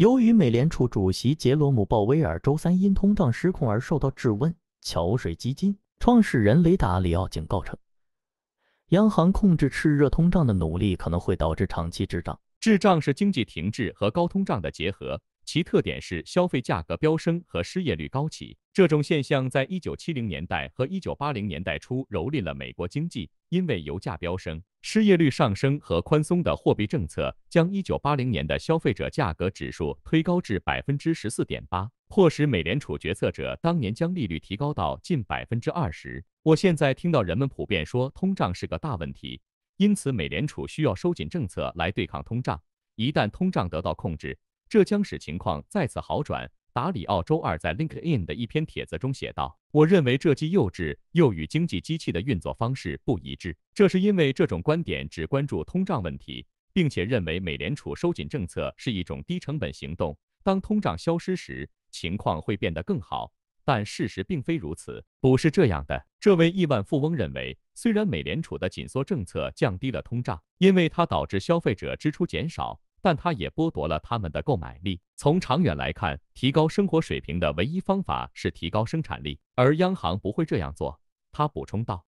由于美联储主席杰罗姆·鲍威尔周三因通胀失控而受到质问，桥水基金创始人雷达里奥警告称，央行控制炽热通胀的努力可能会导致长期滞胀。滞胀是经济停滞和高通胀的结合。其特点是消费价格飙升和失业率高企。这种现象在一九七零年代和一九八零年代初蹂躏了美国经济，因为油价飙升、失业率上升和宽松的货币政策将一九八零年的消费者价格指数推高至百分之十四点八，迫使美联储决策者当年将利率提高到近百分之二十。我现在听到人们普遍说通胀是个大问题，因此美联储需要收紧政策来对抗通胀。一旦通胀得到控制，这将使情况再次好转。达里奥周二在 LinkedIn 的一篇帖子中写道：“我认为这既幼稚又与经济机器的运作方式不一致。这是因为这种观点只关注通胀问题，并且认为美联储收紧政策是一种低成本行动。当通胀消失时，情况会变得更好。但事实并非如此，不是这样的。”这位亿万富翁认为，虽然美联储的紧缩政策降低了通胀，因为它导致消费者支出减少。但他也剥夺了他们的购买力。从长远来看，提高生活水平的唯一方法是提高生产力，而央行不会这样做，他补充道。